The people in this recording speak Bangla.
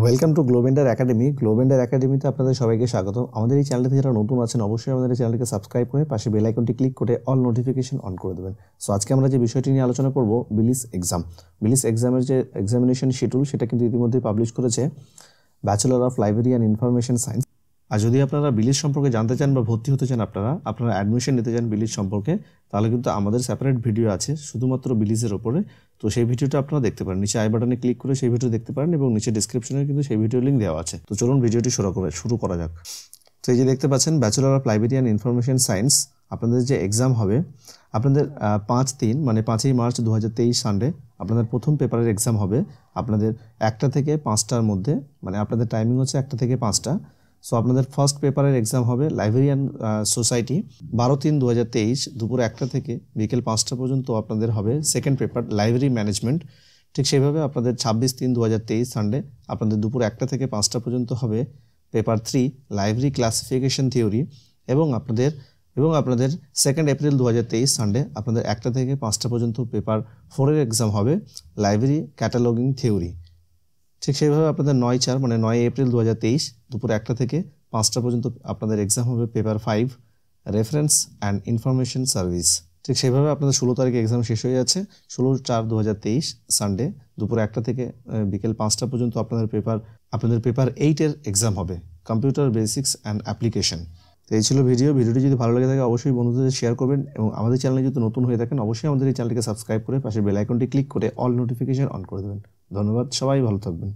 welcome to Globender academy Globender একাডেমিতে আপনাদের সবাইকে স্বাগত আমাদের এই চ্যানেলটিতে যারা নতুন আছেন অবশ্যই আমাদের চ্যানেলকে সাবস্ক্রাইব করে পাশে বেল আইকনটি ক্লিক করে অল নোটিফিকেশন অন করে দেবেন সো আজকে আমরা যে বিষয়টি নিয়ে আলোচনা করব বিলিস এক্সাম বিলিস এক্সামের যে এক্সামিনেশন শিডিউল সেটা কিন্তু ইতিমধ্যে পাবলিশ করেছে bachelor of library and information science আর যদি আপনারা বিলিস সম্পর্কে জানতে চান বা ভর্তি হতে চান আপনারা আপনারা অ্যাডমিশন নিতে চান বিলিস সম্পর্কে তাহলে কিন্তু আমাদের সেপারেট ভিডিও আছে শুধুমাত্র বিলিজের ওপরে তো সেই ভিডিওটা আপনারা দেখতে পারেন নিচে আই বাটনে ক্লিক করে সেই ভিডিও দেখতে পারেন এবং নিচে ডিসক্রিপশনে কিন্তু সেই ভিডিও লিঙ্ক দেওয়া আছে তো চলুন ভিডিওটি শুরু করে শুরু করা যাক তো এই যে দেখতে পাচ্ছেন bachelor of librarian information science আপনাদের যে এক্সাম হবে আপনাদের পাঁচ তিন মানে পাঁচই মার্চ দু সানডে আপনাদের প্রথম পেপারের এক্সাম হবে আপনাদের একটা থেকে পাঁচটার মধ্যে মানে আপনাদের টাইমিং হচ্ছে একটা থেকে পাঁচটা সো আপনাদের ফার্স্ট পেপারের এক্সাম হবে লাইব্রেরিয়ান সোসাইটি বারো তিন দু হাজার তেইশ দুপুর একটা থেকে বিকেল পাঁচটা পর্যন্ত আপনাদের হবে সেকেন্ড পেপার লাইব্রেরি ম্যানেজমেন্ট ঠিক সেইভাবে আপনাদের ছাব্বিশ তিন দু হাজার তেইশ সানডে আপনাদের দুপুর একটা থেকে পাঁচটা পর্যন্ত হবে paper three library classification theory এবং আপনাদের এবং আপনাদের সেকেন্ড এপ্রিল দু হাজার তেইশ সানডে আপনাদের একটা থেকে পাঁচটা পর্যন্ত পেপার ফোরের এক্সাম হবে লাইব্রেরি ক্যাটালগিং থিওরি ঠিক সেইভাবে আপনাদের নয় চার মানে নয় এপ্রিল দু দুপুর একটা থেকে পাঁচটা পর্যন্ত আপনাদের এক্সাম হবে paper five reference and information service ঠিক সেইভাবে আপনাদের ষোলো তারিখে এক্সাম শেষ হয়ে যাচ্ছে ষোলো চার দু সানডে দুপুর একটা থেকে বিকেল পাঁচটা পর্যন্ত আপনাদের পেপার আপনাদের পেপার এইটের এক্সাম হবে কম্পিউটার বেসিক্স অ্যান্ড অ্যাপ্লিকেশন তো এই ছিল ভিডিও ভিডিওটি যদি ভালো লাগে থাকে অবশ্যই বন্ধুদের শেয়ার করবেন এবং আমাদের চ্যানেলে যদি নতুন হয়ে থাকেন অবশ্যই আমাদের এই চ্যানেলটিকে সাবস্ক্রাইব করে পাশে বেল আইকনটি ক্লিক করে অল নোটিফিকেশন অন করে দেবেন ধন্যবাদ সবাই ভালো থাকবেন